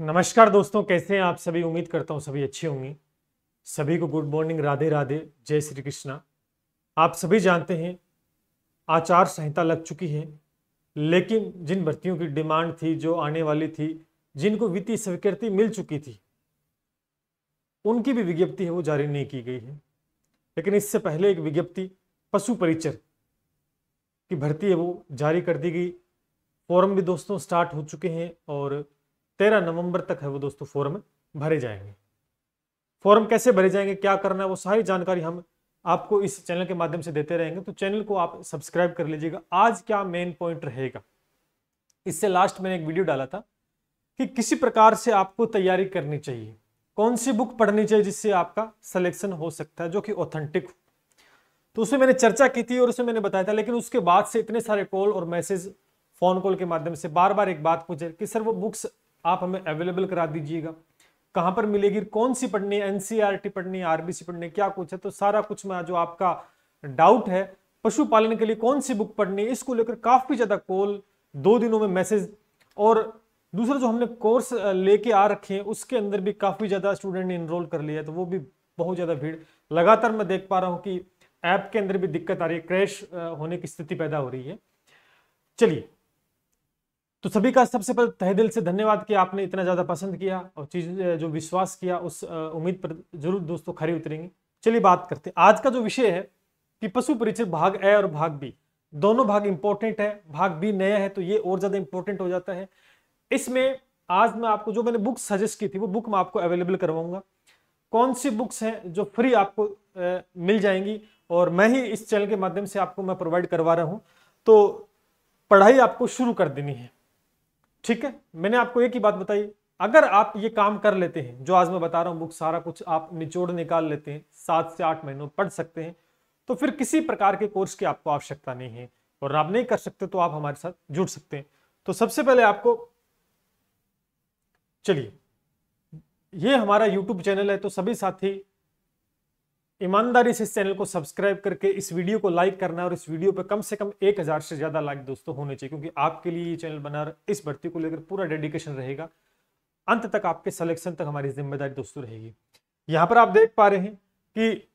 नमस्कार दोस्तों कैसे हैं आप सभी उम्मीद करता हूँ सभी अच्छे होंगे सभी को गुड मॉर्निंग राधे राधे जय श्री कृष्णा आप सभी जानते हैं आचार संहिता लग चुकी है लेकिन जिन भर्तियों की डिमांड थी जो आने वाली थी जिनको वित्तीय स्वीकृति मिल चुकी थी उनकी भी विज्ञप्ति है वो जारी नहीं की गई है लेकिन इससे पहले एक विज्ञप्ति पशु परिचर की भर्ती है वो जारी कर दी गई फॉर्म भी दोस्तों स्टार्ट हो चुके हैं और तेरह नवंबर तक है वो दोस्तों फॉर्म भरे जाएंगे फॉर्म कैसे भरे जाएंगे क्या करना है वो सारी जानकारी हम आपको इस चैनल के माध्यम से देते रहेंगे तो चैनल को आप सब्सक्राइब कर लीजिएगा आज क्या मेन पॉइंट रहेगा इससे लास्ट मैंने एक वीडियो डाला था कि किसी प्रकार से आपको तैयारी करनी चाहिए कौन सी बुक पढ़नी चाहिए जिससे आपका सिलेक्शन हो सकता है जो कि ऑथेंटिक हो तो उसमें मैंने चर्चा की थी और उसमें मैंने बताया था लेकिन उसके बाद से इतने सारे कॉल और मैसेज फोन कॉल के माध्यम से बार बार एक बात पूछे कि सर वो बुक्स आप हमें अवेलेबल करा दीजिएगा कहाँ पर मिलेगी कौन सी पढ़नी है एनसीईआरटी e पढ़नी है आरबीसी पढ़नी है क्या कुछ है तो सारा कुछ में जो आपका डाउट है पशुपालन के लिए कौन सी बुक पढ़नी है इसको लेकर काफ़ी ज़्यादा कॉल दो दिनों में मैसेज और दूसरा जो हमने कोर्स लेके आ रखे हैं उसके अंदर भी काफ़ी ज़्यादा स्टूडेंट ने इनरोल कर लिया है तो वो भी बहुत ज़्यादा भीड़ लगातार मैं देख पा रहा हूँ कि ऐप के अंदर भी दिक्कत आ रही है क्रैश होने की स्थिति पैदा हो रही है चलिए तो सभी का सबसे पहले तहे दिल से धन्यवाद कि आपने इतना ज़्यादा पसंद किया और चीज़ जो विश्वास किया उस उम्मीद पर जरूर दोस्तों खरी उतरेंगी चलिए बात करते हैं आज का जो विषय है कि पशु परिचित भाग ए और भाग बी दोनों भाग इंपॉर्टेंट है भाग बी नया है तो ये और ज़्यादा इंपॉर्टेंट हो जाता है इसमें आज मैं आपको जो मैंने बुक सजेस्ट की थी वो बुक मैं आपको अवेलेबल करवाऊंगा कौन सी बुक्स हैं जो फ्री आपको ए, मिल जाएंगी और मैं ही इस चैनल के माध्यम से आपको मैं प्रोवाइड करवा रहा हूँ तो पढ़ाई आपको शुरू कर देनी है ठीक है मैंने आपको एक ही बात बताई अगर आप ये काम कर लेते हैं जो आज मैं बता रहा हूं बुक सारा कुछ आप निचोड़ निकाल लेते हैं सात से आठ महीनों पढ़ सकते हैं तो फिर किसी प्रकार के कोर्स की आपको आवश्यकता नहीं है और आप नहीं कर सकते तो आप हमारे साथ जुड़ सकते हैं तो सबसे पहले आपको चलिए ये हमारा YouTube चैनल है तो सभी साथी ईमानदारी से इस चैनल को सब्सक्राइब करके इस वीडियो को लाइक करना है और इस वीडियो पर कम से कम एक हज़ार से ज़्यादा लाइक दोस्तों होने चाहिए क्योंकि आपके लिए ये चैनल बना इस भर्ती को लेकर पूरा डेडिकेशन रहेगा अंत तक आपके सिलेक्शन तक हमारी जिम्मेदारी दोस्तों रहेगी यहाँ पर आप देख पा रहे हैं कि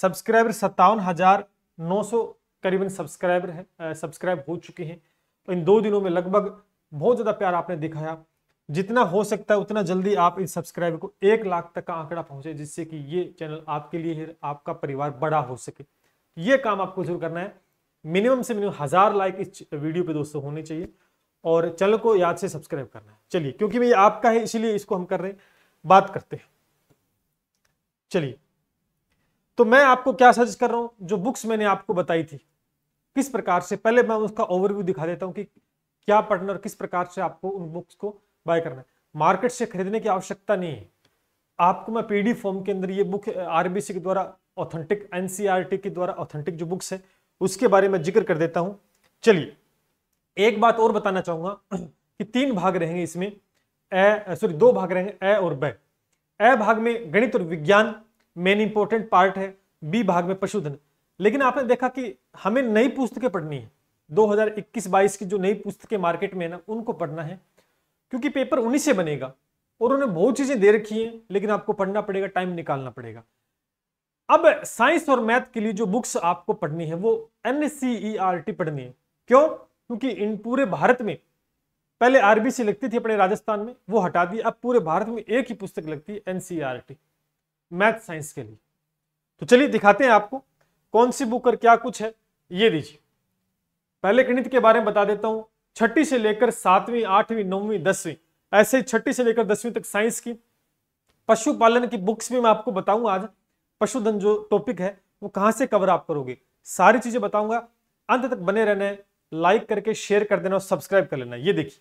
सब्सक्राइबर सत्तावन हज़ार नौ सौ करीबन सब्सक्राइबर है सब्सक्राइब हो चुके हैं इन दो दिनों में लगभग बहुत ज़्यादा प्यार आपने दिखाया जितना हो सकता है उतना जल्दी आप इस सब्सक्राइबर को एक लाख तक का आंकड़ा पहुंचे जिससे कि ये चैनल आपके लिए आपका परिवार बड़ा हो सके ये काम आपको जरूर करना है मिनिमम से मिनिमम हजार लाइक इस वीडियो पे दोस्तों होने चाहिए और चैनल को याद से सब्सक्राइब करना है चलिए क्योंकि ये आपका है इसीलिए इसको हम कर रहे हैं बात करते हैं चलिए तो मैं आपको क्या सजेस्ट कर रहा हूं जो बुक्स मैंने आपको बताई थी किस प्रकार से पहले मैं उसका ओवरव्यू दिखा देता हूं कि क्या और किस प्रकार से आपको उन बुक्स को बाय करना है मार्केट से खरीदने की आवश्यकता नहीं है आपको मैं पीडी फॉर्म के अंदर ये बुक आरबीसी के द्वारा ऑथेंटिक एनसीआरटी e के द्वारा ऑथेंटिक जो बुक्स है उसके बारे में जिक्र कर देता हूं चलिए एक बात और बताना चाहूंगा कि तीन भाग रहेंगे इसमें ए सॉरी दो भाग रहेंगे ए और ब ए भाग में गणित और विज्ञान मेन इंपॉर्टेंट पार्ट है बी भाग में पशुधन लेकिन आपने देखा कि हमें नई पुस्तकें पढ़नी है 2021-22 की जो नई पुस्तकें मार्केट में है ना उनको पढ़ना है क्योंकि पेपर उन्हीं से बनेगा और उन्होंने बहुत चीजें दे रखी हैं लेकिन आपको पढ़ना पड़ेगा टाइम निकालना पड़ेगा अब साइंस और मैथ के लिए जो बुक्स आपको पढ़नी है वो एन e पढ़नी है क्यों क्योंकि इन पूरे भारत में पहले आरबीसी लगती थी अपने राजस्थान में वो हटा दी अब पूरे भारत में एक ही पुस्तक लगती है एनसीईआरटी मैथ साइंस के लिए तो चलिए दिखाते हैं आपको कौन सी बुक और क्या कुछ है ये दीजिए पहले गणित के बारे में बता देता हूं छठी से लेकर सातवीं आठवीं नौवीं दसवीं ऐसे ही छठी से लेकर दसवीं तक साइंस की पशुपालन की बुक्स भी मैं आपको बताऊंगा आज पशुधन जो टॉपिक है वो कहां से कवर आप करोगे सारी चीजें बताऊंगा अंत तक बने रहना लाइक करके शेयर कर देना और सब्सक्राइब कर लेना ये देखिए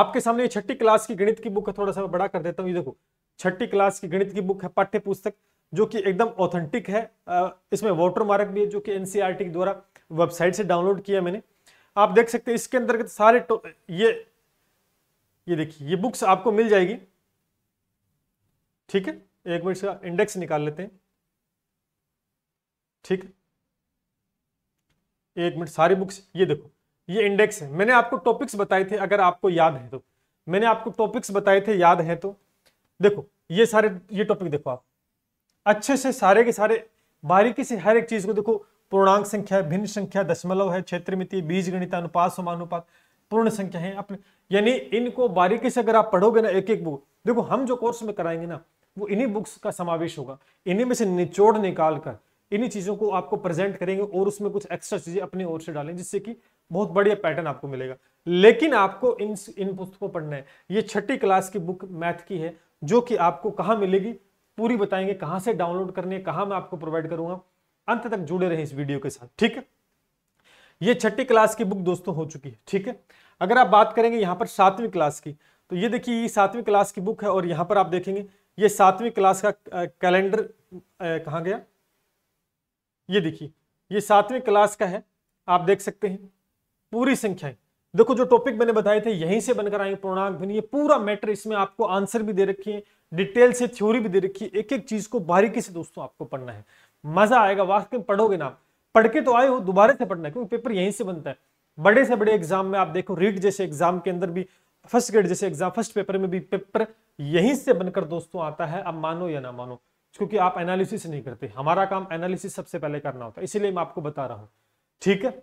आपके सामने छठी क्लास की गणित की बुक है थोड़ा सा मैं बड़ा कर देता हूँ ये देखो छठी क्लास की गणित की बुक है पाठ्य पुस्तक जो कि एकदम ऑथेंटिक है इसमें वाटर मार्क भी है जो कि एनसीआरटी e के द्वारा वेबसाइट से डाउनलोड किया मैंने आप देख सकते हैं इसके अंतर्गत सारे ये ये देखिए ये बुक्स आपको मिल जाएगी ठीक है एक मिनट का इंडेक्स निकाल लेते हैं ठीक एक मिनट सारी बुक्स ये देखो ये इंडेक्स है मैंने आपको टॉपिक्स बताए थे अगर आपको याद है तो मैंने आपको टॉपिक्स बताए थे याद है तो देखो ये सारे ये टॉपिक देखो आप अच्छे से सारे के सारे बारीकी से हर एक चीज को देखो पूर्णांक संख्या भिन्न संख्या दशमलव है क्षेत्रमिति बीज गणित अनुपात समानुपात पूर्ण संख्या है अपने यानी इनको बारीकी से अगर आप पढ़ोगे ना एक एक बुक देखो हम जो कोर्स में कराएंगे ना वो इन्हीं बुक्स का समावेश होगा इन्हीं में से निचोड़ निकाल कर इन्हीं चीजों को आपको प्रेजेंट करेंगे और उसमें कुछ एक्स्ट्रा चीजें अपनी ओर से डालें जिससे कि बहुत बढ़िया पैटर्न आपको मिलेगा लेकिन आपको इन इन पुस्तकों पढ़ना है ये छठी क्लास की बुक मैथ की है जो कि आपको कहाँ मिलेगी पूरी बताएंगे कहाँ से डाउनलोड करनी है कहाँ मैं आपको प्रोवाइड करूंगा अंत तक जुड़े रहे इस वीडियो के साथ ठीक है ये छठी क्लास की बुक दोस्तों हो चुकी है ठीक है अगर आप बात करेंगे यहां पर सातवीं क्लास की तो ये देखिए ये सातवीं क्लास की बुक है और यहां पर आप देखेंगे ये सातवीं क्लास का कैलेंडर कहा गया ये देखिए ये सातवीं क्लास का है आप देख सकते हैं पूरी संख्याएं देखो जो टॉपिक मैंने बताए थे यहीं से बनकर आएंगे पूर्णांक भिन्न ये पूरा मैटर इसमें आपको आंसर भी दे रखी है डिटेल से थ्योरी भी दे रखी है एक एक चीज को बारीकी से दोस्तों आपको पढ़ना है मजा आएगा वास्तव में पढ़ोगे ना पढ़ के तो आए हो दोबारा से पढ़ना क्योंकि पेपर यहीं से बनता है बड़े से बड़े एग्जाम में आप देखो रीट जैसे एग्जाम के अंदर भी फर्स्ट ग्रेड जैसे एग्जाम फर्स्ट पेपर में भी पेपर यहीं से बनकर दोस्तों आता है आप मानो या ना मानो क्योंकि आप एनालिसिस नहीं करते हमारा काम एनालिसिस सबसे पहले करना होता है इसीलिए मैं आपको बता रहा हूं ठीक है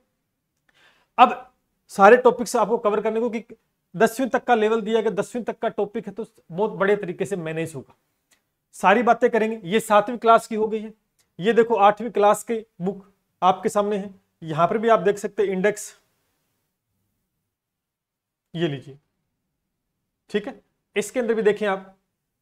अब सारे टॉपिक्स आपको कवर करने को कि दसवीं तक का लेवल दिया गया दसवीं तक का टॉपिक है तो बहुत बड़े तरीके से मैनेज होगा सारी बातें करेंगे ये सातवीं क्लास की हो गई है ये देखो आठवीं क्लास की बुक आपके सामने है यहां पर भी आप देख सकते हैं इंडेक्स ये लीजिए ठीक है इसके अंदर भी देखें आप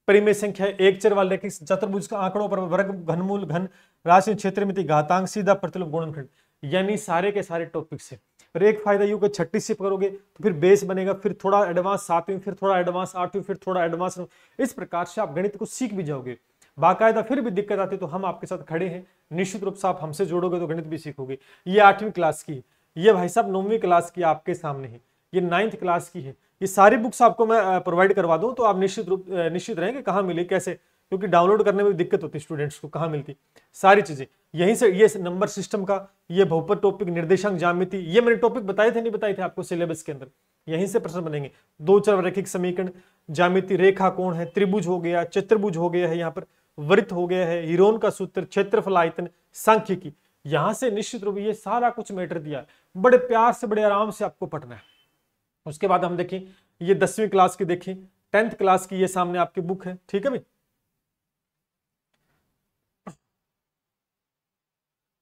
परिमय संख्या एक चर वाले लेखिक चतुर्भुज का आंकड़ों पर वर्ग घनमूल घन राशि क्षेत्र मिति घातांक सीधा प्रतिलोम गुणनखंड यानी सारे के सारे टॉपिक्स है और एक फायदा यू कि छठी से करोगे तो फिर बेस बनेगा फिर थोड़ा एडवांस सातवीं फिर थोड़ा एडवांस आठवीं फिर थोड़ा एडवांस इस प्रकार से आप गणित को सीख भी जाओगे बाकायदा फिर भी दिक्कत आती तो हम आपके साथ खड़े हैं निश्चित रूप से आप हमसे जोड़ोगे तो गणित भी सीखोगे ये आठवीं क्लास की ये भाई साहब नौवीं क्लास की आपके सामने है ये नाइन्थ क्लास की है ये सारी बुक्स आपको मैं प्रोवाइड करवा दूँ तो आप निश्चित रूप निश्चित कि कहाँ मिले कैसे क्योंकि डाउनलोड करने में दिक्कत होती है स्टूडेंट्स को कहाँ मिलती सारी चीज़ें यहीं से ये नंबर सिस्टम का ये भोपर टॉपिक निर्देशांक जामिति ये मैंने टॉपिक बताए थे नहीं बताए थे आपको सिलेबस के अंदर यहीं से प्रश्न बनेंगे दो चरवरेखिक समीकरण जामिति रेखा कोण है त्रिभुज हो गया चतुर्भुज हो गया है यहाँ पर वृत्त हो गया है हिरोन का सूत्र क्षेत्रफल आयतन सांख्यिकी यहां से निश्चित रूप ये सारा कुछ मैटर दिया है बड़े प्यार से बड़े आराम से आपको पढ़ना है उसके बाद हम देखें ये दसवीं क्लास की देखें टेंथ क्लास की ये सामने आपकी बुक है ठीक है भाई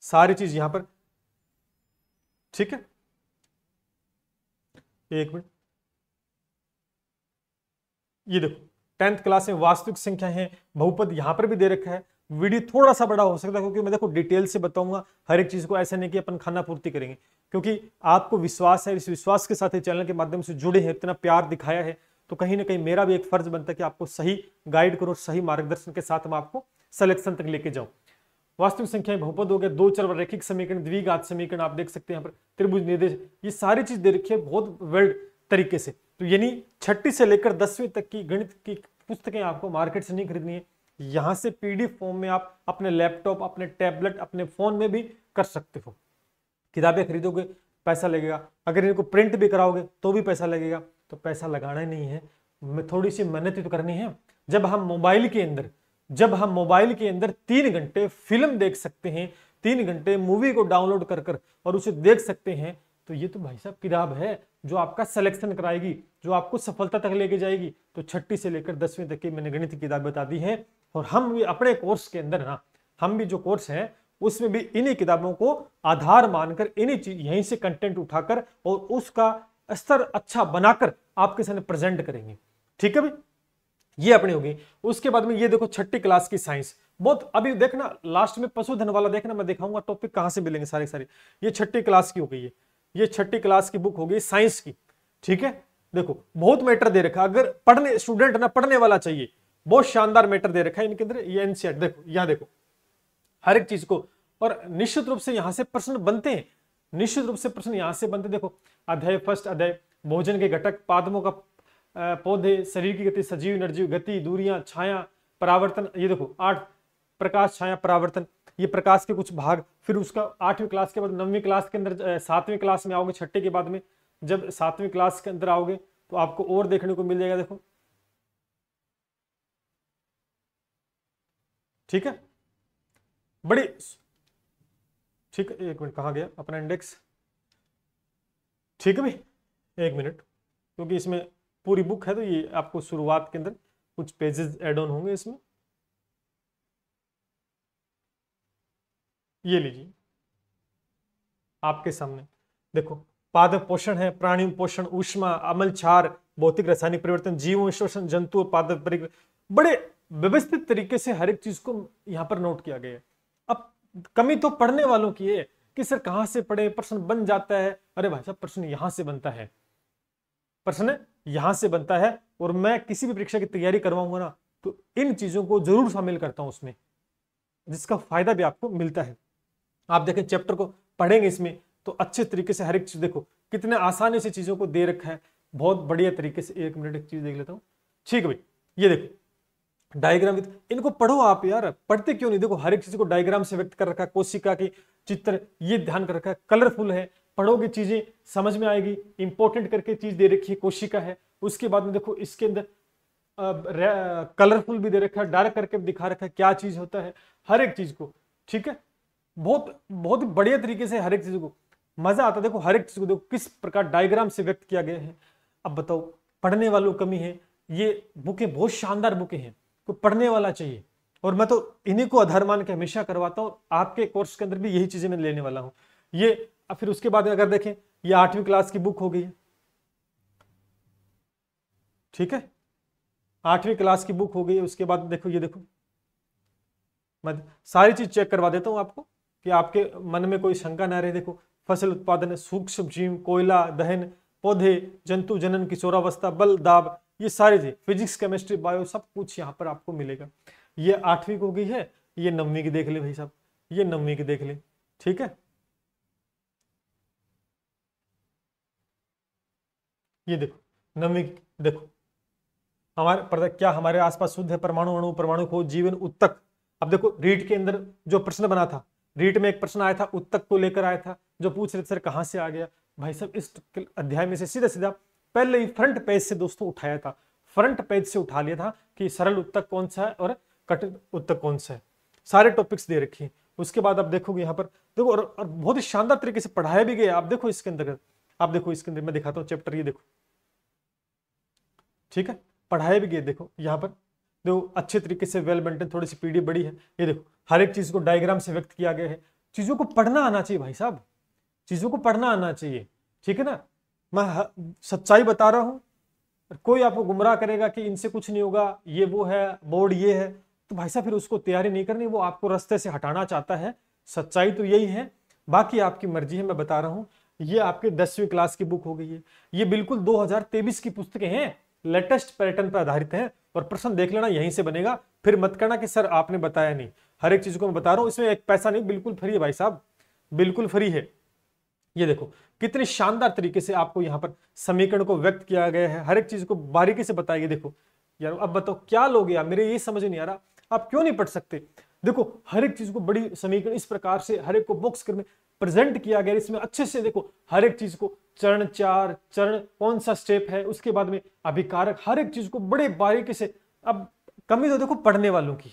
सारी चीज यहां पर ठीक है एक मिनट ये देखो टेंथ क्लास में वास्तविक संख्या है बहुपद यहाँ पर भी दे रखा है वीडियो थोड़ा सा बड़ा हो सकता है क्योंकि मैं देखो डिटेल से बताऊंगा हर एक चीज को ऐसा नहीं कि अपन खाना पूर्ति करेंगे क्योंकि आपको विश्वास है इस विश्वास के साथ चैनल के माध्यम से जुड़े हैं इतना प्यार दिखाया है तो कहीं ना कहीं मेरा भी एक फर्ज बनता है कि आपको सही गाइड करो सही मार्गदर्शन के साथ मैं आपको सिलेक्शन तक लेके जाऊं वास्तविक संख्या बहुपद हो गया दो चल रैखिक समीकरण द्विघात समीकरण आप देख सकते हैं यहाँ पर त्रिभुज निर्देश ये सारी चीज दे रखी है बहुत वेल्ड तरीके से तो यानी छठी से लेकर दसवीं तक की गणित की पुस्तकें आपको मार्केट से नहीं खरीदनी है यहां से पीडीएफ फॉर्म में आप अपने लैपटॉप अपने टैबलेट अपने फ़ोन में भी कर सकते हो किताबें खरीदोगे पैसा लगेगा अगर इनको प्रिंट भी कराओगे तो भी पैसा लगेगा तो पैसा लगाना ही नहीं है थोड़ी सी मेहनत ही तो करनी है जब हम मोबाइल के अंदर जब हम मोबाइल के अंदर तीन घंटे फिल्म देख सकते हैं तीन घंटे मूवी को डाउनलोड कर कर और उसे देख सकते हैं तो ये तो भाई साहब किताब है जो आपका सिलेक्शन कराएगी जो आपको सफलता तक लेके जाएगी तो छठी से लेकर दसवीं तक की मैंने गणित की किताब बता दी है और हम भी अपने कोर्स के अंदर ना हम भी जो कोर्स है उसमें भी इन्हीं किताबों को आधार मानकर इन्हीं चीज यहीं से कंटेंट उठाकर और उसका स्तर अच्छा बनाकर आपके सामने प्रेजेंट करेंगे ठीक है भाई ये अपनी होगी उसके बाद में ये देखो छठी क्लास की साइंस बहुत अभी देखना लास्ट में पशुधन वाला देखना मैं दिखाऊंगा टॉपिक कहां से मिलेंगे सारे सारे ये छठी क्लास की हो गई है ये छठी क्लास की बुक होगी साइंस की ठीक है देखो बहुत मैटर दे रखा अगर पढ़ने स्टूडेंट ना पढ़ने वाला चाहिए बहुत शानदार मैटर दे रखा है इनके अंदर ये एनसीआर देखो यहां देखो हर एक चीज को और निश्चित रूप से यहां से प्रश्न बनते हैं निश्चित रूप से प्रश्न यहां से बनते देखो अध्याय फर्स्ट अध्याय भोजन के घटक पादमों का पौधे शरीर की गति सजीव निर्जीव गति दूरियां छाया परावर्तन ये देखो आठ प्रकाश छाया परावर्तन ये प्रकाश के कुछ भाग फिर उसका आठवीं क्लास के बाद नौवीं क्लास के अंदर सातवीं क्लास में आओगे छठे के बाद में जब सातवीं क्लास के अंदर आओगे तो आपको और देखने को मिल जाएगा देखो ठीक है बड़ी ठीक है एक मिनट कहा गया अपना इंडेक्स ठीक है भाई एक मिनट क्योंकि इसमें पूरी बुक है तो ये आपको शुरुआत के अंदर कुछ पेजेस एड ऑन होंगे इसमें ये लीजिए आपके सामने देखो पादप पोषण है प्राणी पोषण ऊष्मा अमल छार भौतिक रासायनिक परिवर्तन जीव शोषण जंतु पादप बड़े व्यवस्थित तरीके से हर एक चीज को यहाँ पर नोट किया गया है अब कमी तो पढ़ने वालों की है कि सर कहां से पढ़े प्रश्न बन जाता है अरे भाई साहब प्रश्न यहां से बनता है प्रश्न यहां से बनता है और मैं किसी भी परीक्षा की तैयारी करवाऊंगा ना तो इन चीजों को जरूर शामिल करता हूं उसमें जिसका फायदा भी आपको मिलता है आप देखें चैप्टर को पढ़ेंगे इसमें तो अच्छे तरीके से हर एक चीज़ देखो कितने आसानी से चीज़ों को दे रखा है बहुत बढ़िया तरीके से एक मिनट एक चीज़ देख लेता हूँ ठीक है भाई ये देखो डायग्राम विद इनको पढ़ो आप यार पढ़ते क्यों नहीं देखो हर एक चीज़ को डायग्राम से व्यक्त कर रखा है कोशिका की चित्र ये ध्यान कर रखा है कलरफुल है पढ़ोगे चीज़ें समझ में आएगी इंपॉर्टेंट करके चीज़ दे रखी है कोशिका है उसके बाद में देखो इसके अंदर कलरफुल भी दे रखा है डार्क करके दिखा रखा है क्या चीज़ होता है हर एक चीज़ को ठीक है बहुत बहुत ही बढ़िया तरीके से हर एक चीज को मजा आता देखो हर एक चीज को देखो किस प्रकार डायग्राम से व्यक्त किया गया है अब बताओ पढ़ने वालों कमी है ये बुकें बहुत शानदार बुकें हैं तो पढ़ने वाला चाहिए और मैं तो इन्हीं को आधार मान के हमेशा करवाता हूँ आपके कोर्स के अंदर भी यही चीजें मैं लेने वाला हूँ ये फिर उसके बाद अगर देखें ये आठवीं क्लास की बुक हो गई है ठीक है आठवीं क्लास की बुक हो गई उसके बाद देखो ये देखो मैं सारी चीज चेक करवा देता हूँ आपको कि आपके मन में कोई शंका ना रहे देखो फसल उत्पादन सूक्ष्म जीव कोयला दहन पौधे जंतु जनन किशोरावस्था बल दाब ये सारे थे फिजिक्स केमिस्ट्री बायो सब कुछ यहाँ पर आपको मिलेगा ये आठवीं को गई है ये नवमी की देख ले भाई साहब ये नवमी की देख ले ठीक है ये देखो नवमी देखो हमारे क्या हमारे आसपास शुद्ध है परमाणु अणु परमाणु को जीवन उत्तक अब देखो रीट के अंदर जो प्रश्न बना था रीट में एक प्रश्न आया था उत्तक को लेकर आया था जो पूछ रहे सर कहाँ से आ गया भाई सब इस अध्याय में से सीधा सीधा पहले ही फ्रंट पेज से दोस्तों उठाया था फ्रंट पेज से उठा लिया था कि सरल उत्तक कौन सा है और कठिन उत्तक कौन सा है सारे टॉपिक्स दे रखे उसके बाद आप देखोगे यहाँ पर देखो और, और बहुत ही शानदार तरीके से पढ़ाया भी गया आप देखो इसके अंदर आप देखो इसके अंदर मैं दिखाता हूँ चैप्टर ये देखो ठीक है पढ़ाया भी गया देखो यहाँ पर देखो अच्छे तरीके से वेल मेंटेन थोड़ी सी पीढ़ी बड़ी है ये देखो हर एक चीज़ को डायग्राम से व्यक्त किया गया है चीज़ों को पढ़ना आना चाहिए भाई साहब चीज़ों को पढ़ना आना चाहिए ठीक है ना मैं सच्चाई बता रहा हूँ कोई आपको गुमराह करेगा कि इनसे कुछ नहीं होगा ये वो है बोर्ड ये है तो भाई साहब फिर उसको तैयारी नहीं करनी वो आपको रास्ते से हटाना चाहता है सच्चाई तो यही है बाकी आपकी मर्जी है मैं बता रहा हूँ ये आपके दसवीं क्लास की बुक हो गई है ये बिल्कुल 2023 की पुस्तकें हैं लेटेस्ट पैटर्न पर आधारित हैं और प्रश्न देख लेना यहीं से बनेगा फिर मत करना कि सर आपने बताया नहीं हर एक चीज को मैं बता रहा हूं इसमें एक पैसा नहीं बिल्कुल फ्री है भाई साहब बिल्कुल फ्री है ये देखो कितने शानदार तरीके से आपको यहां पर समीकरण को व्यक्त किया गया है हर एक चीज को बारीकी से बताइए देखो यार अब बताओ क्या लोग यार मेरे ये समझ नहीं आ रहा आप क्यों नहीं पढ़ सकते देखो हर एक चीज को बड़ी समीकरण इस प्रकार से हर एक को बुक्स कर में प्रेजेंट किया गया इसमें अच्छे से देखो हर एक चीज को चरण चार चरण कौन सा स्टेप है उसके बाद में अभिकारक हर एक चीज को बड़े बारीकी से अब कमी तो देखो पढ़ने वालों की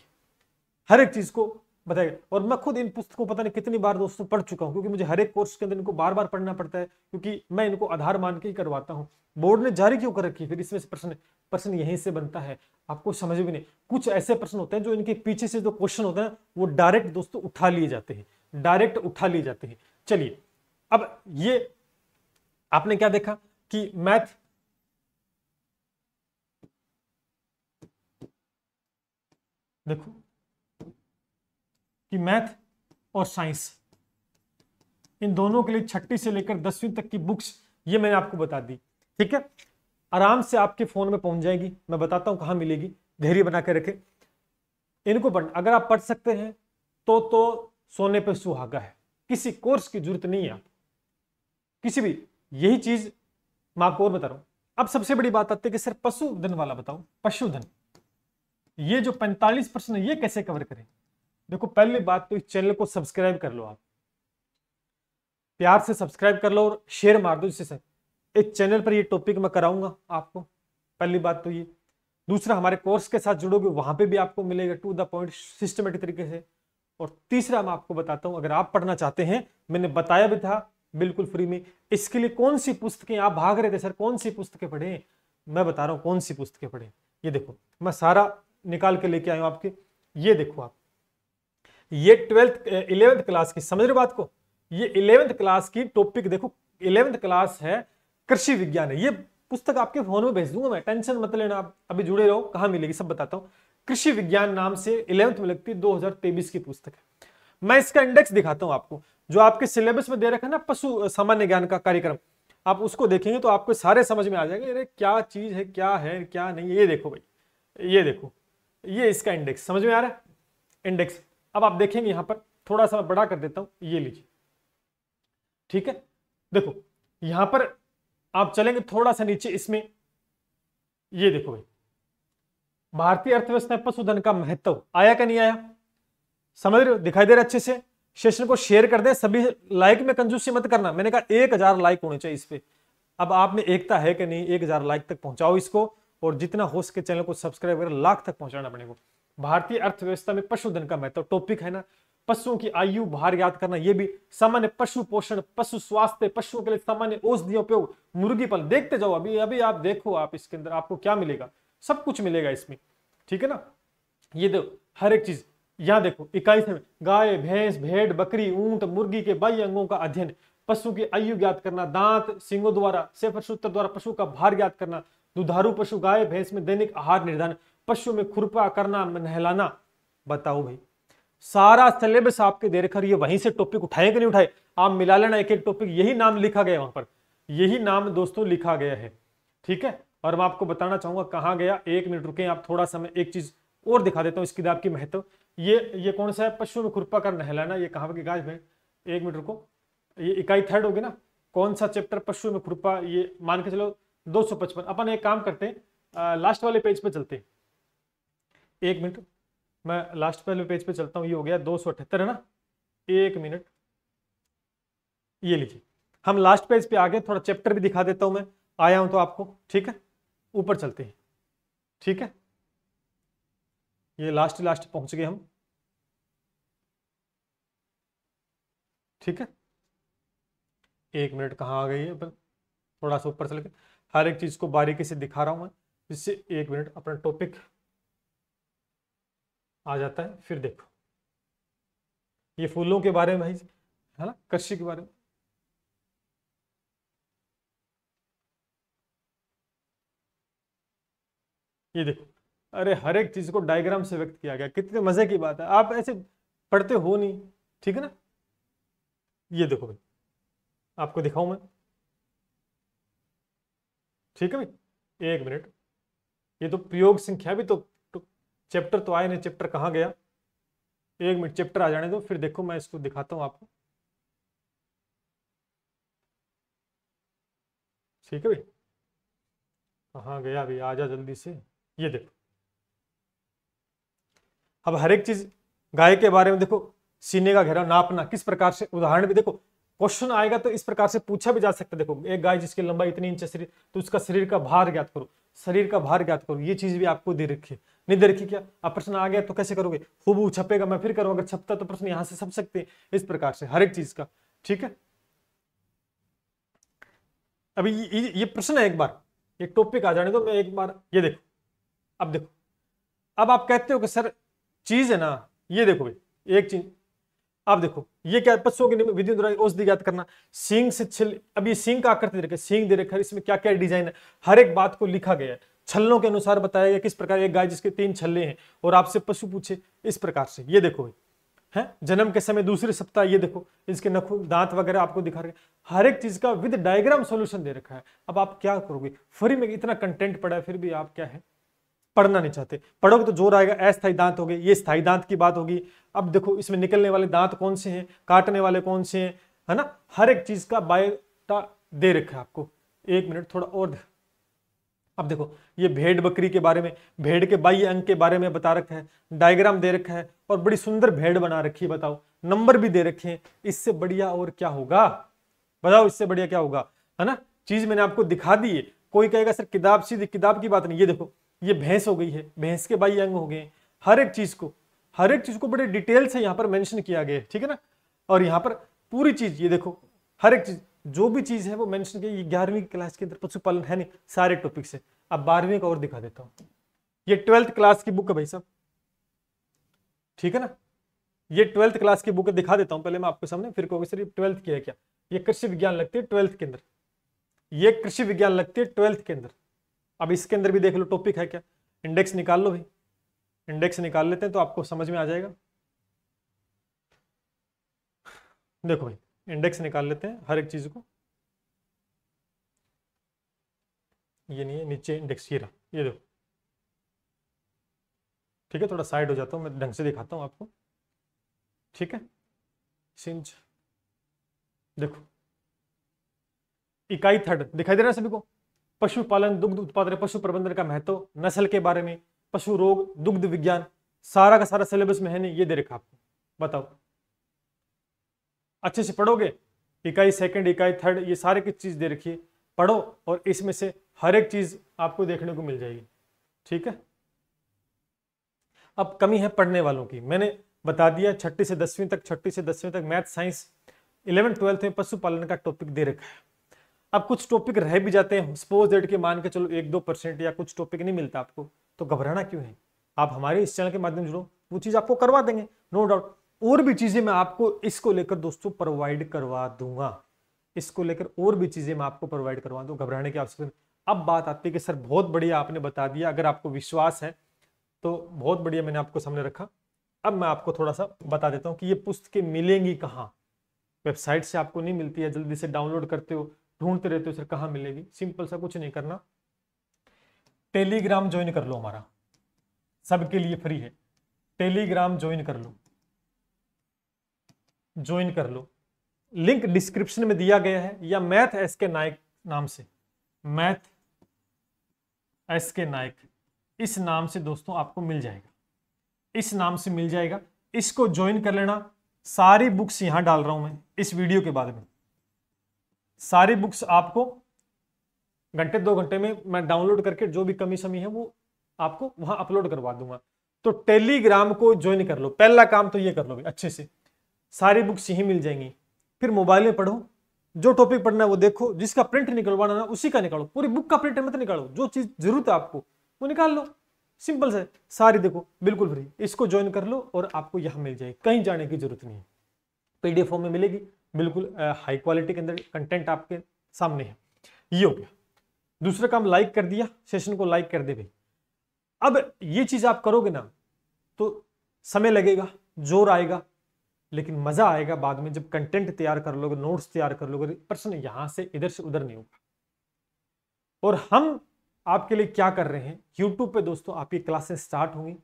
हर एक चीज को बताएगा और मैं खुद इन पुस्तकों पता नहीं कितनी बार दोस्तों पढ़ चुका हूँ क्योंकि मुझे हर एक कोर्स के अंदर इनको बार बार पढ़ना पड़ता है क्योंकि मैं इनको आधार मान के ही करवाता हूँ बोर्ड ने जारी क्यों कर रखी फिर इसमें से प्रश्न प्रश्न यहीं से बनता है आपको समझ भी नहीं कुछ ऐसे प्रश्न होते हैं जो इनके पीछे से जो क्वेश्चन होते हैं वो डायरेक्ट दोस्तों उठा लिए जाते हैं डायरेक्ट उठा ली जाती है चलिए अब ये आपने क्या देखा कि मैथ देखो कि मैथ और साइंस इन दोनों के लिए छठी से लेकर दसवीं तक की बुक्स ये मैंने आपको बता दी ठीक है आराम से आपके फोन में पहुंच जाएगी मैं बताता हूं कहां मिलेगी धैर्य बना के रखें इनको पढ़ अगर आप पढ़ सकते हैं तो तो सोने पे सुहागा है किसी कोर्स की जरूरत नहीं है आपको किसी भी यही चीज मैं आपको और बता रहा हूं अब सबसे बड़ी बात आती है कि सर पशुधन वाला बताओ पशुधन ये जो 45 प्रश्न ये कैसे कवर करें देखो पहली बात तो इस चैनल को सब्सक्राइब कर लो आप प्यार से सब्सक्राइब कर लो और शेयर मार दो जिससे सर इस चैनल पर ये टॉपिक मैं कराऊंगा आपको पहली बात तो ये दूसरा हमारे कोर्स के साथ जुड़ोगे वहां पे भी आपको मिलेगा टू द पॉइंट सिस्टमेटिक तरीके से और तीसरा मैं आपको बताता हूं अगर आप पढ़ना चाहते हैं मैंने बताया भी था बिल्कुल फ्री में इसके लिए कौन सी पुस्तकें आप भाग रहे थे सर कौन सी पुस्तकें पढ़ें मैं बता रहा हूं कौन सी पुस्तकें पढ़ें ये देखो मैं सारा निकाल के लेके आयु आपके ये देखो आप ये ट्वेल्थ इलेवेंथ क्लास की समझ रहे बात को ये इलेवेंथ क्लास की टॉपिक देखो इलेवेंथ क्लास है कृषि विज्ञान है ये पुस्तक आपके फोन में भेज दूंगा मैं टेंशन मत लेना आप अभी जुड़े रहो कहा मिलेगी सब बताता हूँ कृषि विज्ञान नाम से इलेवंथ में लगती है 2023 की पुस्तक है मैं इसका इंडेक्स दिखाता हूं आपको जो आपके सिलेबस में दे रखा है ना पशु सामान्य ज्ञान का कार्यक्रम आप उसको देखेंगे तो आपको सारे समझ में आ जाएगा अरे क्या चीज है क्या है क्या नहीं ये देखो भाई ये देखो ये इसका इंडेक्स समझ में आ रहा है इंडेक्स अब आप देखेंगे यहां पर थोड़ा सा बड़ा कर देता हूं ये लीजिए ठीक है देखो यहां पर आप चलेंगे थोड़ा सा नीचे इसमें ये देखो भाई भारतीय अर्थव्यवस्था में पशुधन का महत्व आया का नहीं आया समझ रहे हो दिखाई दे रहा अच्छे से सेशन को शेयर कर दे सभी लाइक में कंजूसी मत करना मैंने कहा एक हजार लाइक होने चाहिए इस पे अब आप में एकता है कि नहीं एक हजार लाइक तक पहुंचाओ इसको और जितना हो सके चैनल को सब्सक्राइब कर लाख तक पहुंचाना अपने को भारतीय अर्थव्यवस्था में पशुधन का महत्व टॉपिक है ना पशुओं की आयु भार याद करना यह भी सामान्य पशु पोषण पशु स्वास्थ्य पशुओं के लिए सामान्य औषधियों उपयोग मुर्गी पल देखते जाओ अभी अभी आप देखो आप इसके अंदर आपको क्या मिलेगा सब कुछ मिलेगा इसमें ठीक है ना ये देखो हर एक चीज यहाँ देखो इकाई में गाय भैंस भेड़ बकरी ऊंट मुर्गी के बाह्य अंगों का अध्ययन पशु की आयु ज्ञात करना दांत सिंगों द्वारा से सूत्र द्वारा पशु का भार ज्ञात करना दुधारू पशु गाय भैंस में दैनिक आहार निर्धारण पशु में खुरपा करना नहलाना बताओ भाई सारा सिलेबस आपके दे रखा ये वहीं से टॉपिक उठाए कि नहीं उठाए आप मिला लेना एक एक टॉपिक यही नाम लिखा गया वहां पर यही नाम दोस्तों लिखा गया है ठीक है और मैं आपको बताना चाहूंगा कहाँ गया एक मिनट रुके आप थोड़ा सा मैं एक चीज और दिखा देता हूँ इस किताब की महत्व ये ये कौन सा है पशु में खुरपा कर नहलाना ये कहाँ की गाज में एक मिनट रुको ये इकाई थर्ड होगी ना कौन सा चैप्टर पशु में खुरपा ये मान के चलो दो सौ पचपन अपन एक काम करते हैं लास्ट वाले पेज पे चलते हैं एक मिनट मैं लास्ट वाले पेज पे चलता हूँ ये हो गया दो सौ अठहत्तर है ना एक मिनट ये लीजिए हम लास्ट पेज पे आ गए थोड़ा चैप्टर भी दिखा देता हूँ मैं आया हूँ तो आपको ठीक है ऊपर चलते हैं ठीक है ये लास्ट लास्ट पहुंच गए हम ठीक है एक मिनट कहाँ आ गई है अपन थोड़ा सा ऊपर चल के हर एक चीज को बारीकी से दिखा रहा हूं मैं जिससे एक मिनट अपना टॉपिक आ जाता है फिर देखो ये फूलों के बारे में है ना कृषि के बारे में ये देखो अरे हर एक चीज को डायग्राम से व्यक्त किया गया कितने मजे की बात है आप ऐसे पढ़ते हो नहीं ठीक है ना ये देखो भाई आपको दिखाऊं मैं ठीक है भाई एक मिनट ये तो प्रयोग संख्या भी तो, तो चैप्टर तो आए नहीं चैप्टर कहाँ गया एक मिनट चैप्टर आ जाने दो फिर देखो मैं इसको दिखाता हूँ आपको ठीक है भाई कहाँ गया भाई आ जा जल्दी से ये देखो अब हर एक चीज गाय के बारे में देखो सीने का घेरा नापना किस प्रकार से उदाहरण भी देखो क्वेश्चन आएगा तो इस प्रकार से पूछा भी जा सकता है देखो एक गाय जिसकी लंबाई इतनी इंच शरीर तो उसका शरीर का भार ज्ञात करो शरीर का भार ज्ञात करो ये चीज भी आपको दे रखी है नहीं दे रखी क्या अब प्रश्न आ गया तो कैसे करोगे खूब छपेगा मैं फिर करूँ अगर छपता तो प्रश्न यहां से छप सकते हैं इस प्रकार से हर एक चीज का ठीक है अभी ये, ये प्रश्न है एक बार एक टॉपिक आ जाने दो मैं एक बार ये देखो अब देखो अब आप कहते हो कि सर चीज है ना ये देखो भाई एक चीज आप देखो ये क्या पशुओं के विधि औषधि ज्ञात करना सिंह से छिल अब ये सिंह का आकृति देखे सिंह दे रखा इसमें क्या क्या डिजाइन है हर एक बात को लिखा गया है छलों के अनुसार बताया गया किस प्रकार एक गाय जिसके तीन छल्ले हैं और आपसे पशु पूछे इस प्रकार से ये देखो भाई है जन्म के समय दूसरे सप्ताह ये देखो इसके नखू दांत वगैरह आपको दिखा रहे हर एक चीज का विद डायग्राम सॉल्यूशन दे रखा है अब आप क्या करोगे फ्री में इतना कंटेंट पड़ा है फिर भी आप क्या है पढ़ना नहीं चाहते पढ़ोगे तो जोर आएगा अस्थायी दांत हो गए ये स्थायी दांत की बात होगी अब देखो इसमें निकलने वाले दांत कौन से हैं काटने वाले कौन से हैं है ना हर एक चीज का बायोटा दे रखा है आपको एक मिनट थोड़ा और अब देखो ये भेड़ बकरी के बारे में भेड़ के बाह्य अंग के बारे में बता रखा है डायग्राम दे रखा है और बड़ी सुंदर भेड़ बना रखी है बताओ नंबर भी दे रखे हैं इससे बढ़िया और क्या होगा बताओ इससे बढ़िया क्या होगा है ना चीज मैंने आपको दिखा दी है कोई कहेगा सर किताब सीधी किताब की बात नहीं ये देखो ये भैंस हो गई है भैंस के बाई अंग हो गए हर एक चीज को हर एक चीज को बड़े डिटेल से यहाँ पर मेंशन किया गया है ठीक है ना और यहाँ पर पूरी चीज ये देखो हर एक चीज जो भी चीज है वो मेंशन की ग्यारहवीं क्लास के अंदर पशुपालन है नहीं सारे टॉपिक से अब बारहवीं का और दिखा देता हूँ ये ट्वेल्थ क्लास की बुक है भाई साहब ठीक है ना ये ट्वेल्थ क्लास की बुक दिखा देता हूँ पहले मैं आपके सामने फिर कहोगे सर ट्वेल्थ की है क्या ये कृषि विज्ञान लगती है ट्वेल्थ के अंदर ये कृषि विज्ञान लगती है ट्वेल्थ के अंदर अब इसके अंदर भी देख लो टॉपिक है क्या इंडेक्स निकाल लो भाई इंडेक्स निकाल लेते हैं तो आपको समझ में आ जाएगा देखो भाई इंडेक्स निकाल लेते हैं हर एक चीज को ये नहीं है नीचे इंडेक्स ये रहा ये देखो ठीक है थोड़ा साइड हो जाता हूँ मैं ढंग से दिखाता हूँ आपको ठीक है सिंच देखो इकाई थर्ड दिखाई दे रहा है सभी को पशुपालन दुग्ध उत्पादन पशु प्रबंधन का महत्व नस्ल के बारे में पशु रोग दुग्ध विज्ञान सारा का सारा सिलेबस में है नहीं ये दे रखा आपको बताओ अच्छे से पढ़ोगे इकाई सेकंड इकाई थर्ड ये सारे की चीज दे रखिए पढ़ो और इसमें से हर एक चीज आपको देखने को मिल जाएगी ठीक है अब कमी है पढ़ने वालों की मैंने बता दिया छठी से दसवीं तक छठी से दसवीं तक मैथ साइंस इलेवन ट्वेल्थ में पशुपालन का टॉपिक दे रखा है अब कुछ टॉपिक रह भी जाते हैं सपोज डेट के मान के चलो एक दो परसेंट या कुछ टॉपिक नहीं मिलता आपको तो घबराना क्यों है आप हमारे इस चैनल के माध्यम जुड़ो वो चीज़ आपको करवा देंगे नो डाउट और भी चीज़ें मैं आपको इसको लेकर दोस्तों प्रोवाइड करवा दूंगा इसको लेकर और भी चीज़ें मैं आपको प्रोवाइड करवा दूँ घबराने की आवश्यकता अब बात आती है कि सर बहुत बढ़िया आपने बता दिया अगर आपको विश्वास है तो बहुत बढ़िया मैंने आपको सामने रखा अब मैं आपको थोड़ा सा बता देता हूँ कि ये पुस्तकें मिलेंगी कहाँ वेबसाइट से आपको नहीं मिलती है जल्दी से डाउनलोड करते हो ढूंढते रहते हो सर कहा मिलेगी सिंपल सा कुछ नहीं करना टेलीग्राम ज्वाइन कर लो हमारा सबके लिए फ्री है टेलीग्राम ज्वाइन कर लो ज्वाइन कर लो लिंक डिस्क्रिप्शन में दिया गया है या मैथ एस के नायक नाम से मैथ एस के नायक इस नाम से दोस्तों आपको मिल जाएगा इस नाम से मिल जाएगा इसको ज्वाइन कर लेना सारी बुक्स यहां डाल रहा हूं मैं इस वीडियो के बाद में सारी बुक्स आपको घंटे दो घंटे में मैं डाउनलोड करके जो भी कमी शमी है वो आपको वहां अपलोड करवा दूंगा तो टेलीग्राम को ज्वाइन कर लो पहला काम तो ये कर लो अच्छे से सारी बुक्स यही मिल जाएंगी फिर मोबाइल में पढ़ो जो टॉपिक पढ़ना है वो देखो जिसका प्रिंट निकलवाना है उसी का निकालो पूरी बुक का प्रिंट मत निकालो जो चीज जरूरत है आपको वो निकाल लो सिंपल से सारी देखो बिल्कुल फ्री इसको ज्वाइन कर लो और आपको यहां मिल जाएगी कहीं जाने की जरूरत नहीं है पीडीएफ फॉर्म में मिलेगी बिल्कुल हाई क्वालिटी के अंदर कंटेंट आपके सामने है ये हो गया दूसरा काम लाइक कर दिया सेशन को लाइक कर दे भाई अब ये चीज आप करोगे ना तो समय लगेगा जोर आएगा लेकिन मजा आएगा बाद में जब कंटेंट तैयार कर लोगे नोट्स तैयार कर लोगे प्रश्न तो यहां से इधर से उधर नहीं होगा और हम आपके लिए क्या कर रहे हैं यूट्यूब पे दोस्तों आपकी क्लासेस स्टार्ट होंगी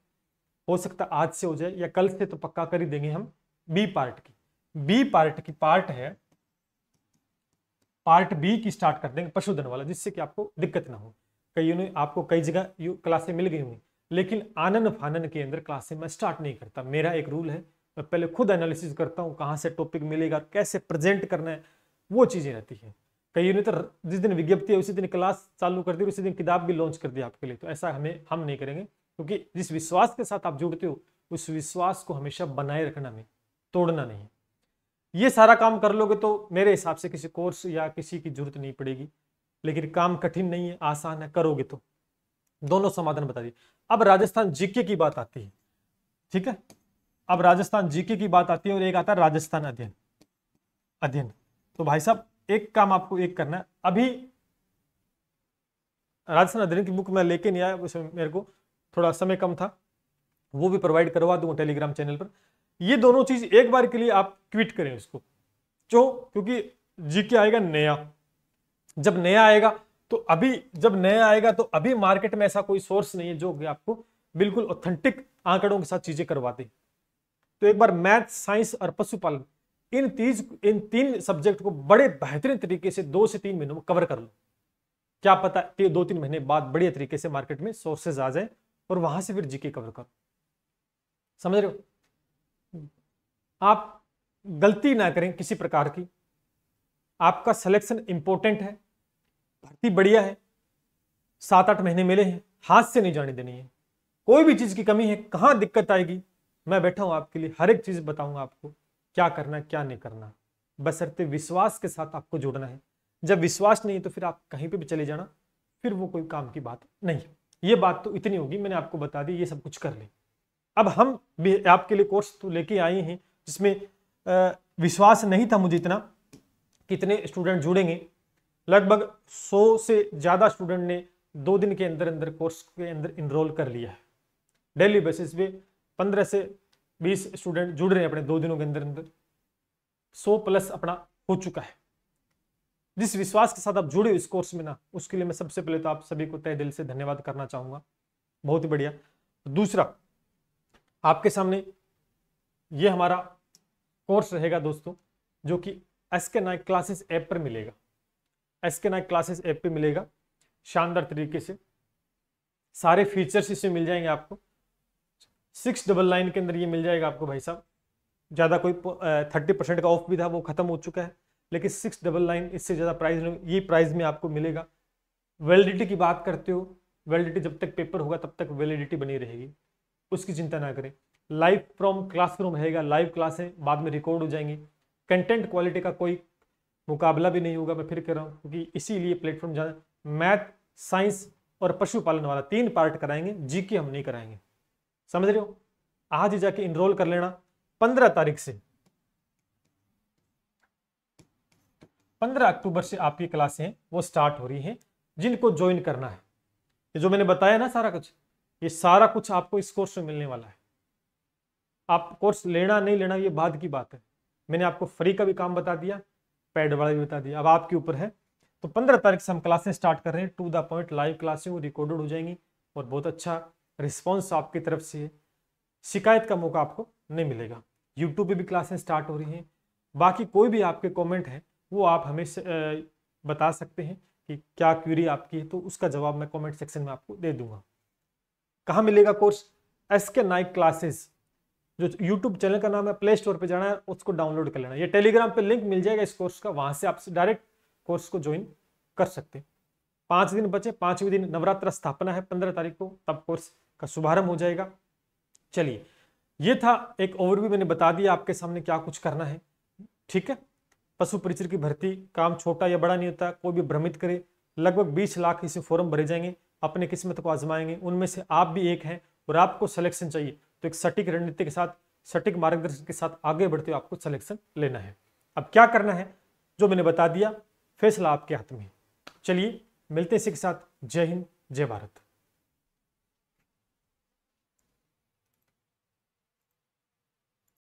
हो सकता आज से हो जाए या कल से तो पक्का कर ही देंगे हम बी पार्ट की बी पार्ट की पार्ट है पार्ट बी की स्टार्ट कर देंगे पशुधन वाला जिससे कि आपको दिक्कत ना हो कई आपको कई जगह यू मिल गई होंगी लेकिन आनंद फानन के अंदर क्लासें मैं स्टार्ट नहीं करता मेरा एक रूल है मैं पहले खुद एनालिसिस करता हूँ कहाँ से टॉपिक मिलेगा कैसे प्रेजेंट करना है वो चीज़ें रहती हैं कई ने तो जिस दिन विज्ञप्ति है उसी दिन क्लास चालू कर दी उसी दिन किताब भी लॉन्च कर दी आपके लिए तो ऐसा हमें हम नहीं करेंगे क्योंकि जिस विश्वास के साथ आप जुड़ते हो उस विश्वास को हमेशा बनाए रखना में तोड़ना नहीं ये सारा काम कर लोगे तो मेरे हिसाब से किसी कोर्स या किसी की जरूरत नहीं पड़ेगी लेकिन काम कठिन नहीं है आसान है करोगे तो दोनों समाधान बता दिए अब राजस्थान जीके की बात आती है ठीक है अब राजस्थान जीके की बात आती है और एक आता है राजस्थान अध्ययन अध्ययन तो भाई साहब एक काम आपको एक करना है अभी राजस्थान अध्ययन की बुक मैं लेके नहीं आया उसमें मेरे को थोड़ा समय कम था वो भी प्रोवाइड करवा दूंगा टेलीग्राम चैनल पर ये दोनों चीज एक बार के लिए आप क्विट करें उसको क्यों क्योंकि जीके आएगा नया जब नया आएगा तो अभी जब नया आएगा तो अभी मार्केट में ऐसा कोई सोर्स नहीं है जो कि आपको बिल्कुल ऑथेंटिक आंकड़ों के साथ चीजें करवाते तो एक बार मैथ साइंस और पशुपालन इन तीज इन तीन सब्जेक्ट को बड़े बेहतरीन तरीके से दो से तीन महीनों में कवर कर लो क्या पता दो तीन महीने बाद बढ़िया तरीके से मार्केट में सोर्सेज आ जाए और वहां से फिर जीके कवर करो समझ रहे हो आप गलती ना करें किसी प्रकार की आपका सिलेक्शन इंपॉर्टेंट है भर्ती बढ़िया है सात आठ महीने मिले हैं हाथ से नहीं जाने देनी है कोई भी चीज़ की कमी है कहाँ दिक्कत आएगी मैं बैठा हूँ आपके लिए हर एक चीज़ बताऊँगा आपको क्या करना क्या नहीं करना बसरते विश्वास के साथ आपको जुड़ना है जब विश्वास नहीं है तो फिर आप कहीं पे भी चले जाना फिर वो कोई काम की बात नहीं है ये बात तो इतनी होगी मैंने आपको बता दी ये सब कुछ कर ले अब हम भी आपके लिए कोर्स तो लेके आए हैं जिसमें विश्वास नहीं था मुझे इतना कितने स्टूडेंट जुड़ेंगे लगभग 100 से ज़्यादा स्टूडेंट ने दो दिन के अंदर अंदर कोर्स के अंदर इनरोल कर लिया है डेली बेसिस पे 15 से 20 स्टूडेंट जुड़ रहे हैं अपने दो दिनों के अंदर अंदर 100 प्लस अपना हो चुका है जिस विश्वास के साथ आप जुड़े हो इस कोर्स में ना उसके लिए मैं सबसे पहले तो आप सभी को तय दिल से धन्यवाद करना चाहूँगा बहुत ही बढ़िया दूसरा आपके सामने ये हमारा कोर्स रहेगा दोस्तों जो कि एस के नायक क्लासेस ऐप पर मिलेगा एस के नायक क्लासेस ऐप पर मिलेगा शानदार तरीके से सारे फीचर्स इसमें मिल जाएंगे आपको सिक्स डबल नाइन के अंदर ये मिल जाएगा आपको भाई साहब ज़्यादा कोई थर्टी परसेंट का ऑफ भी था वो खत्म हो चुका है लेकिन सिक्स डबल नाइन इससे ज़्यादा प्राइस ये प्राइस में आपको मिलेगा वैलिडिटी की बात करते हो वैलिडिटी जब तक पेपर होगा तब तक वैलिडिटी बनी रहेगी उसकी चिंता ना करें लाइव फ्रॉम क्लासरूम रहेगा लाइव क्लासें बाद में रिकॉर्ड हो जाएंगी कंटेंट क्वालिटी का कोई मुकाबला भी नहीं होगा मैं फिर कह रहा हूँ क्योंकि इसीलिए प्लेटफॉर्म जाना मैथ साइंस और पशुपालन वाला तीन पार्ट कराएंगे जी के हम नहीं कराएंगे समझ रहे हो आज ही जाके इनरोल कर लेना पंद्रह तारीख से पंद्रह अक्टूबर से आपकी क्लासें हैं वो स्टार्ट हो रही हैं जिनको ज्वाइन करना है ये जो मैंने बताया ना सारा कुछ ये सारा कुछ आपको इस कोर्स में मिलने वाला है आप कोर्स लेना नहीं लेना ये बाद की बात है मैंने आपको फ्री का भी काम बता दिया पैड वाला भी बता दिया अब आपके ऊपर है तो पंद्रह तारीख से हम क्लासें स्टार्ट कर रहे हैं टू द पॉइंट लाइव क्लासें वो रिकॉर्डेड हो जाएंगी और बहुत अच्छा रिस्पॉन्स आपकी तरफ से है शिकायत का मौका आपको नहीं मिलेगा यूट्यूब पर भी क्लासें स्टार्ट हो रही हैं बाकी कोई भी आपके कॉमेंट है वो आप हमें बता सकते हैं कि क्या क्यूरी आपकी है तो उसका जवाब मैं कमेंट सेक्शन में आपको दे दूंगा कहाँ मिलेगा course S K Naik classes जो यूट्यूब चैनल का नाम है प्ले स्टोर पर जाना है उसको डाउनलोड कर लेना ये टेलीग्राम पर लिंक मिल जाएगा इस कोर्स का वहाँ से आप डायरेक्ट कोर्स को ज्वाइन कर सकते हैं पाँच दिन बचे पाँचवें दिन नवरात्र स्थापना है पंद्रह तारीख को तब कोर्स का शुभारंभ हो जाएगा चलिए ये था एक ओवरव्यू मैंने बता दिया आपके सामने क्या कुछ करना है ठीक है पशु परिचर की भर्ती काम छोटा या बड़ा नहीं होता कोई भी भ्रमित करे लगभग बीस लाख इसे फॉर्म भरे जाएंगे अपने किस्मत को आजमाएंगे उनमें से आप भी एक हैं और आपको सिलेक्शन चाहिए तो एक सटीक रणनीति के साथ सटीक मार्गदर्शन के साथ आगे बढ़ते हुए आपको सिलेक्शन लेना है अब क्या करना है जो मैंने बता दिया फैसला आपके हाथ में चलिए मिलते हैं इसी के साथ जय हिंद जय भारत